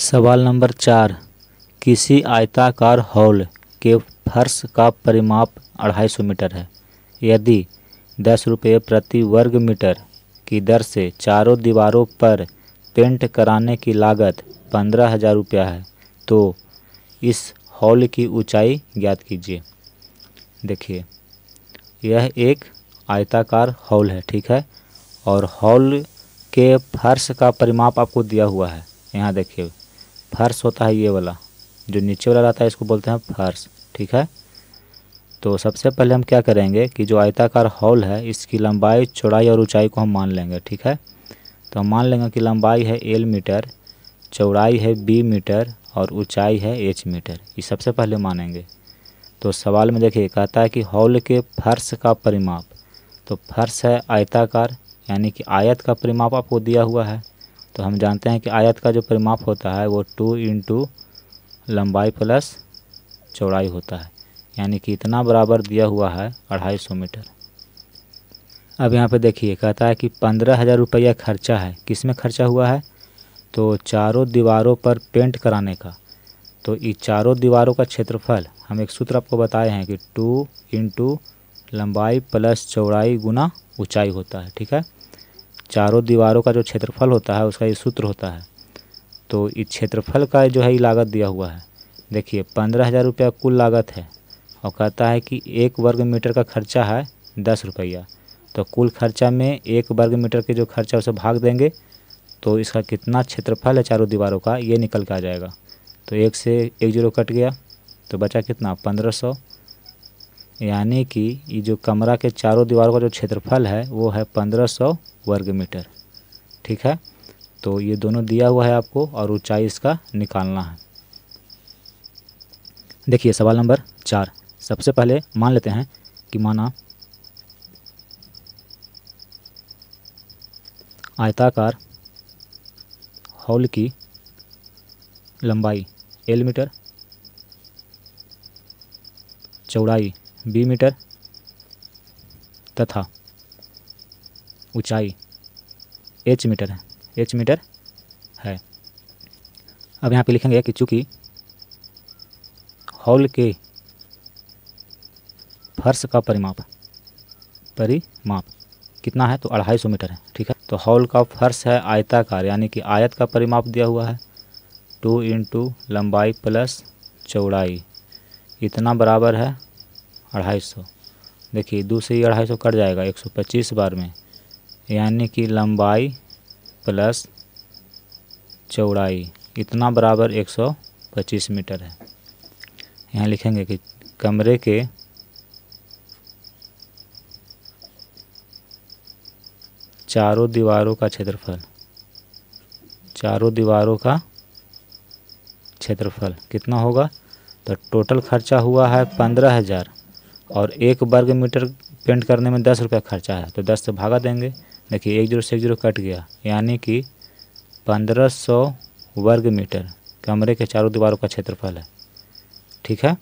सवाल नंबर चार किसी आयताकार हॉल के फर्श का परिमाप अढ़ाई सौ मीटर है यदि दस रुपये प्रति वर्ग मीटर की दर से चारों दीवारों पर पेंट कराने की लागत पंद्रह हज़ार रुपया है तो इस हॉल की ऊंचाई ज्ञात कीजिए देखिए यह एक आयताकार हॉल है ठीक है और हॉल के फर्श का परिमाप आपको दिया हुआ है यहाँ देखिए फर्श होता है ये वाला जो नीचे वाला रहता है इसको बोलते हैं फर्श ठीक है तो सबसे पहले हम क्या करेंगे कि जो आयताकार हॉल है इसकी लंबाई चौड़ाई और ऊंचाई को हम मान लेंगे ठीक है तो हम मान लेंगे कि लंबाई है एल मीटर चौड़ाई है बी मीटर और ऊंचाई है एच मीटर ये सबसे पहले मानेंगे तो सवाल में देखिए कहता है कि हॉल के फर्श का परिमाप तो फर्श है आयताकार यानी कि आयत का परिमाप आपको दिया हुआ है तो हम जानते हैं कि आयत का जो परिमाप होता है वो टू इंटू लंबाई प्लस चौड़ाई होता है यानी कि इतना बराबर दिया हुआ है अढ़ाई सौ मीटर अब यहाँ पे देखिए कहता है कि पंद्रह हज़ार रुपया खर्चा है किस में खर्चा हुआ है तो चारों दीवारों पर पेंट कराने का तो ये चारों दीवारों का क्षेत्रफल हम एक सूत्र आपको बताए हैं कि टू इंटू लंबाई प्लस चौड़ाई गुना ऊंचाई होता है ठीक है चारों दीवारों का जो क्षेत्रफल होता है उसका ये सूत्र होता है तो इस क्षेत्रफल का जो है ये लागत दिया हुआ है देखिए पंद्रह हज़ार रुपया कुल लागत है और कहता है कि एक वर्ग मीटर का खर्चा है दस रुपया तो कुल खर्चा में एक वर्ग मीटर के जो खर्चा उसे भाग देंगे तो इसका कितना क्षेत्रफल है चारों दीवारों का ये निकल के आ जाएगा तो एक से एक जीरो कट गया तो बचा कितना पंद्रह सौ यानी कि ये जो कमरा के चारों दीवारों का जो क्षेत्रफल है वो है पंद्रह सौ वर्ग मीटर ठीक है तो ये दोनों दिया हुआ है आपको और ऊंचाई इसका निकालना है देखिए सवाल नंबर चार सबसे पहले मान लेते हैं कि माना आयताकार हॉल की लंबाई एल मीटर चौड़ाई बी मीटर तथा ऊंचाई एच मीटर है एच मीटर है अब यहाँ पे लिखेंगे कि चूँकि हॉल के फर्श का परिमाप परिमाप कितना है तो अढ़ाई सौ मीटर है ठीक है तो हॉल का फर्श है आयताकार यानी कि आयत का परिमाप दिया हुआ है टू इंटू लंबाई प्लस चौड़ाई इतना बराबर है अढ़ाई सौ देखिए दो से ही अढ़ाई सौ कट जाएगा एक सौ पच्चीस बार में यानी कि लंबाई प्लस चौड़ाई इतना बराबर एक सौ पच्चीस मीटर है यहाँ लिखेंगे कि कमरे के चारों दीवारों का क्षेत्रफल चारों दीवारों का क्षेत्रफल कितना होगा तो टोटल खर्चा हुआ है पंद्रह हज़ार और एक वर्ग मीटर पेंट करने में दस रुपये खर्चा है तो दस से भागा देंगे देखिए एक जीरो से एक जीरो कट गया यानी कि पंद्रह सौ वर्ग मीटर कमरे के चारों दीवारों का क्षेत्रफल है ठीक है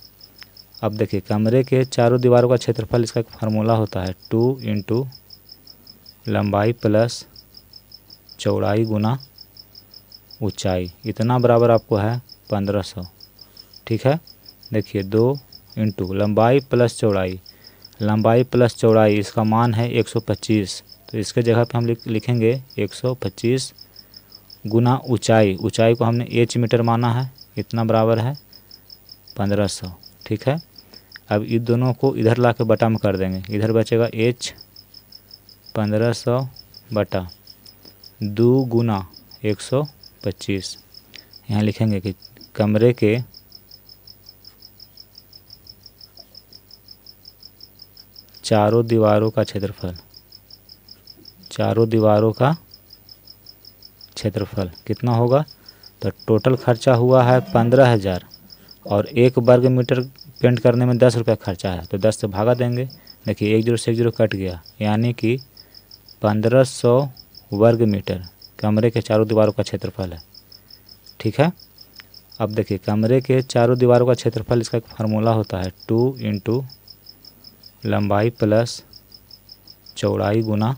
अब देखिए कमरे के चारों दीवारों का क्षेत्रफल इसका एक फार्मूला होता है टू इंटू लंबाई प्लस चौड़ाई गुना ऊंचाई इतना बराबर आपको है पंद्रह सौ ठीक है देखिए दो इंटू लंबाई प्लस चौड़ाई लंबाई प्लस चौड़ाई इसका मान है 125 तो इसके जगह पे हम लिखेंगे 125 गुना ऊंचाई ऊंचाई को हमने एच मीटर माना है इतना बराबर है 1500 ठीक है अब इन दोनों को इधर ला के बटा में कर देंगे इधर बचेगा एच 1500 बटा दो गुना एक सौ पच्चीस यहाँ लिखेंगे कि कमरे के चारों दीवारों का क्षेत्रफल चारों दीवारों का क्षेत्रफल कितना होगा तो टोटल खर्चा हुआ है पंद्रह हज़ार और एक वर्ग मीटर पेंट करने में दस रुपये खर्चा है तो दस से भागा देंगे देखिए एक जीरो से एक जीरो कट गया यानी कि पंद्रह सौ वर्ग मीटर कमरे के चारों दीवारों का क्षेत्रफल है ठीक है अब देखिए कमरे के चारों दीवारों का क्षेत्रफल इसका एक फार्मूला होता है टू इंटू लंबाई प्लस चौड़ाई गुना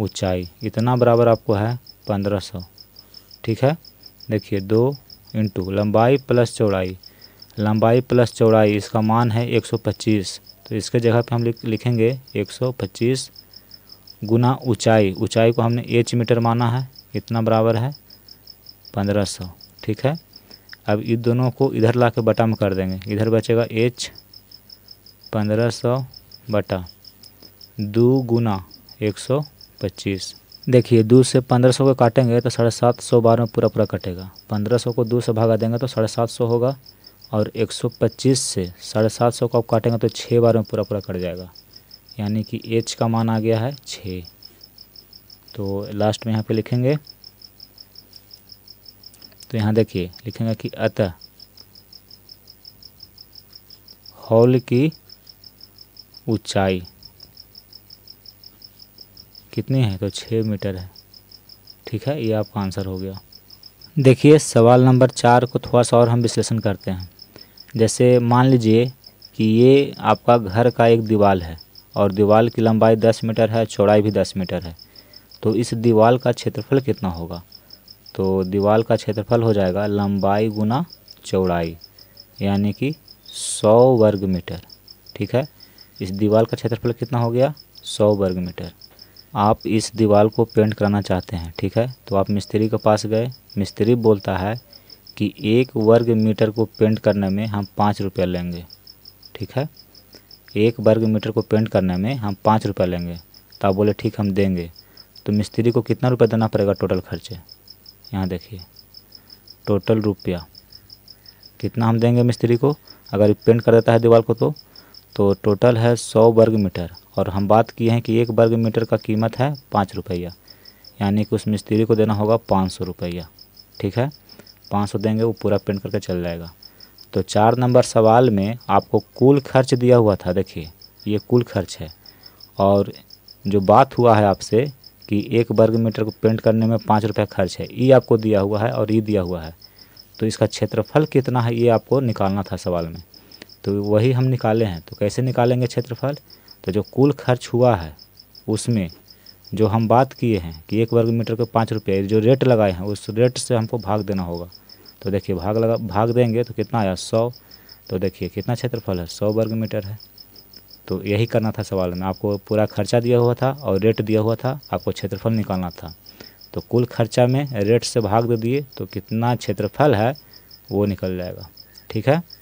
ऊंचाई इतना बराबर आपको है पंद्रह सौ ठीक है देखिए दो इंटू लंबाई प्लस चौड़ाई लंबाई प्लस चौड़ाई इसका मान है एक सौ पच्चीस तो इसके जगह पे हम लिखेंगे एक सौ पच्चीस गुना ऊंचाई ऊंचाई को हमने एच मीटर माना है इतना बराबर है पंद्रह सौ ठीक है अब इन दोनों को इधर ला के बटा में कर देंगे इधर बचेगा एच पंद्रह सौ बटा दो गुना एक सौ पच्चीस देखिए दो से पंद्रह सौ को काटेंगे तो साढ़े सात सौ बारह में पूरा पूरा कटेगा पंद्रह सौ को दो से भागा देंगे तो साढ़े सात सौ होगा और एक सौ पच्चीस से साढ़े सात सौ को आप काटेंगे तो छः बार में पूरा पूरा कट जाएगा यानी कि एच का मान आ गया है छः तो लास्ट में यहाँ पे लिखेंगे तो यहाँ देखिए लिखेंगे कि अतः हॉल की ऊंचाई कितनी है तो छः मीटर है ठीक है ये आपका आंसर हो गया देखिए सवाल नंबर चार को थोड़ा सा और हम विश्लेषण करते हैं जैसे मान लीजिए कि ये आपका घर का एक दीवाल है और दीवाल की लंबाई दस मीटर है चौड़ाई भी दस मीटर है तो इस दीवाल का क्षेत्रफल कितना होगा तो दीवाल का क्षेत्रफल हो जाएगा लंबाई गुना चौड़ाई यानी कि सौ वर्ग मीटर ठीक है इस दीवार का क्षेत्रफल कितना हो गया सौ वर्ग मीटर आप इस दीवार को पेंट कराना चाहते हैं ठीक है तो आप मिस्त्री के पास गए मिस्त्री बोलता है कि एक वर्ग मीटर को पेंट करने में हम पाँच रुपये लेंगे ठीक है एक वर्ग मीटर को पेंट करने में हम पाँच रुपये लेंगे तो आप बोले ठीक हम देंगे तो मिस्त्री को कितना रुपया देना पड़ेगा टोटल खर्चे यहाँ देखिए टोटल रुपया कितना हम देंगे मिस्त्री को अगर पेंट कर देता है दीवार को तो तो टोटल है सौ वर्ग मीटर और हम बात किए हैं कि एक वर्ग मीटर का कीमत है पाँच रुपया यानी कि उस मिस्त्री को देना होगा पाँच सौ रुपया ठीक है पाँच सौ देंगे वो पूरा पेंट करके चल जाएगा तो चार नंबर सवाल में आपको कुल खर्च दिया हुआ था देखिए ये कुल खर्च है और जो बात हुआ है आपसे कि एक वर्ग मीटर को पेंट करने में पाँच रुपये खर्च है ये आपको दिया हुआ है और ये दिया हुआ है तो इसका क्षेत्रफल कितना है ये आपको निकालना था सवाल में तो वही हम निकाले हैं तो कैसे निकालेंगे क्षेत्रफल तो जो कुल खर्च हुआ है उसमें जो हम बात किए हैं कि एक वर्ग मीटर के पाँच रुपये जो रेट लगाए हैं उस रेट से हमको भाग देना होगा तो देखिए भाग लगा भाग देंगे तो कितना आया सौ तो देखिए कितना क्षेत्रफल है सौ वर्ग मीटर है तो यही करना था सवाल में आपको पूरा खर्चा दिया हुआ था और रेट दिया हुआ था आपको क्षेत्रफल निकालना था तो कुल खर्चा में रेट से भाग दे दिए तो कितना क्षेत्रफल है वो निकल जाएगा ठीक है